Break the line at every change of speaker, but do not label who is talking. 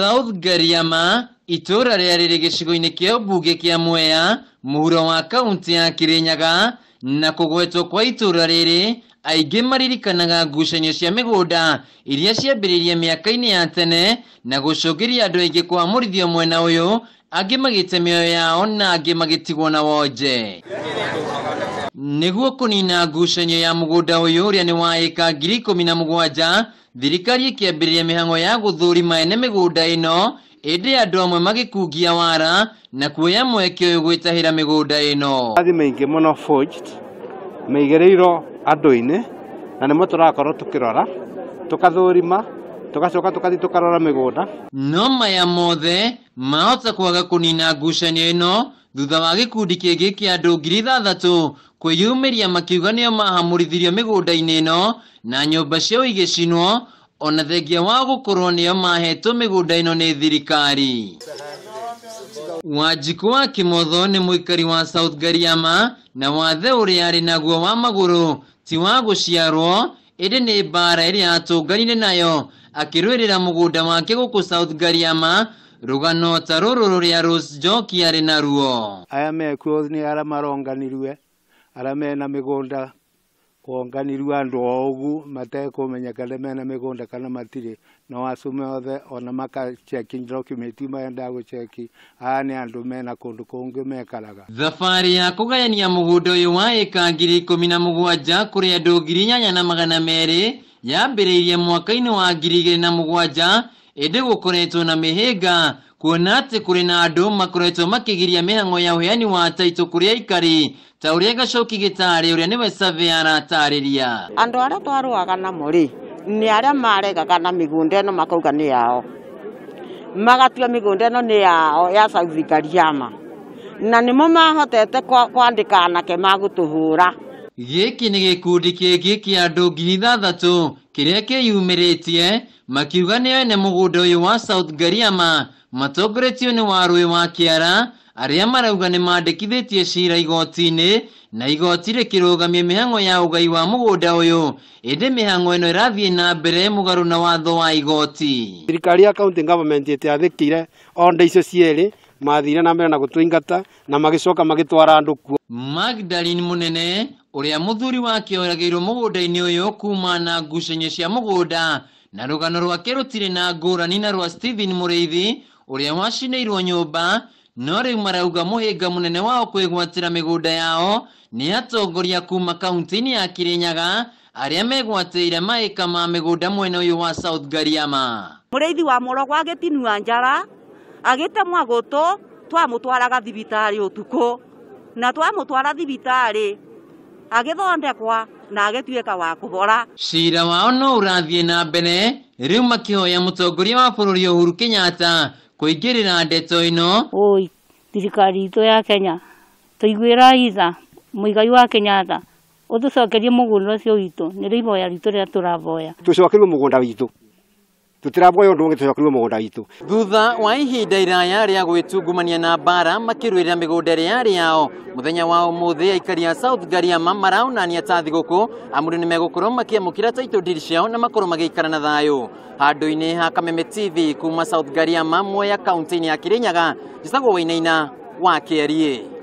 south Gariama itũũra rĩarĩrĩ gĩcigo-inĩ kĩa ũmbunge kĩa Mwea mũhuro wa kaũntĩ ya kirenyaga, na kũgwetwo kwa itũũra rĩrĩ aingĩ maririkanaga ngucanio cia mĩgũnda iria ciambĩrĩirie mĩaka-inĩ ya tene na gũcũngĩria andũ aingĩ kwamũrithio mwena ũyũ angĩ magĩte mĩoyo yao na angĩ magĩtigwo na wonje nĩguo na ngucanio ya mũgũnda ũyũ ya nĩ wa ĩka ngiri ikũmi na mũgwanja thirikari ĩkĩambĩrĩria mĩhang'o ya gũthũrima ene mĩgũnda ĩno ĩndĩ andũ amwe kugia wara na kuoya mwekeo yugweta hira mĩgũnda ĩno Adi meige mwono forged maigĩrĩirwo andũ-inĩ na nĩmo tũrakorwo tũkĩrora tũkathũrima tũgacoka tũkathi tũkarora Noma no maya mothe mahota kwaga na ngucanio ino thutha wa gĩkundi kĩngĩ kĩa andũ ngiri ithathatũ kwĩyumĩria makiuga nĩo mahamũrithirio mĩgũnda-inĩ ĩno na nyũmba ciao igĩcinwo na thengia wa gũkorũo nĩo mahetwo mĩgũnda ĩno nĩ thirikari wanjikũ wa kĩmotho nĩ mũikari wa south gariama na wathe ũrĩa arĩ naguo wa magũrũ ti wa gũciarũo ĩndĩ nĩ mbaara ĩrĩa atũnganire nayo akĩrũĩrĩra mũgũnda wake gũkũ south gariama rugano ta rå rå rå rose joki arä naruo aya mekuo nä arä maronganirue arä mena mä gå nda wonganirue andå o å gu matekå menya kana mena mä kana matirä no acume othe ona makaceki dokumenti maendaga gå ceki aya nä andå mena kå ndå kå ngä mekaraga thabarä ya kå gayania må gå nda å wa ä ngiri ikå na må gwanja kå ngiri na magana mere ya rä ya mwaka wa ngiri igä rä na må ede gukoretwo na mehega kuona kure kuri na andu makoretwo makigiria mihango ya uheani wa taito kuri aikari ta uria gacoki gitari uria niwe save aratarĩria andå arĩa twarũaga namo rĩ nĩ arĩa maregaga na mĩgũnda no makauga ni yao magatua mĩgũnda no nĩ yao ya South Kariama na nĩmo mahotete kwandĩka anake magũtũhũra gĩkĩ nĩ gĩkundi kĩngĩ kĩa andũ ngiri ithathatũ kĩrĩa kĩyumĩrĩtie makiuga nĩ ene mũgũnda ũyũ wa south gariama matongoretio nĩ warũĩ wa kĩara arĩa marauga nĩ mandĩkithĩtie ciira igoti-inĩ na igoti rĩkĩrũgamia mĩhang'o ya ũgai wa mũgũnda ũyũ ĩndĩ mĩhang'o ĩno ĩrathiĩ na mbere mugaru na watho wa igoti thirikari ya county government ĩtiathĩkĩire onda icio cierĩ mathire na mbere na gũtũingata na magĩcoka magĩtwara andũ kuo magdalene munene ũrĩa mũthuri wake oragĩirwo mũgũnda-inĩ ũyũ kuma na ngucanio cia mũgũnda na rũgano rwake rũtirĩ na ngũrani na rwa stephen mũrĩithi ũrĩa wacinĩirwo nyũmba no rĩu marauga mũhĩnga mũnene wao kwĩgwatĩra mĩgũnda yao nĩ atongoria kuma kaunti-inĩ ya kirinyaga arĩa megwatĩire maĩka ma mĩgũnda mwena ũyũ wa south gariama mũrĩithi wa mũrogwo agĩtinua njara agĩtemwa gũtũ twamũtwaraga thibitarĩ ũtukũ na twamũtwara thibitarĩ agĩthondekwa na agĩtuĩka wa kũhora cira wao no ũrathiĩ na mbere rĩu makĩhoya mũtongoria wa bũrũri ũhuru kenyatta na ndeto ino oi thirikari itũ ya kenya tũiguĩrai tha mũigai wa kenyatta ũtũcokerie mũgũnda ũcio witũ nĩ rĩo ihoya ritũ rĩrĩa tũrahoya tũcokerio mugunda witũ tutiraboya undu ungitucokirio mugunda itu thutha wa ihinda iraya ria gwitungumania na mbara makirwirira migunda riari yao muthenya wa umuthi aikari a south gariama maraonania ta thiguku amuri ni megukorwo makiamukira taito deed ciao na makorwo magiikara na thayo handu-ini ha kameme tv kuma south gariama ya kaunti-ini ya kirinyaga njitagwo wainaina wa kerie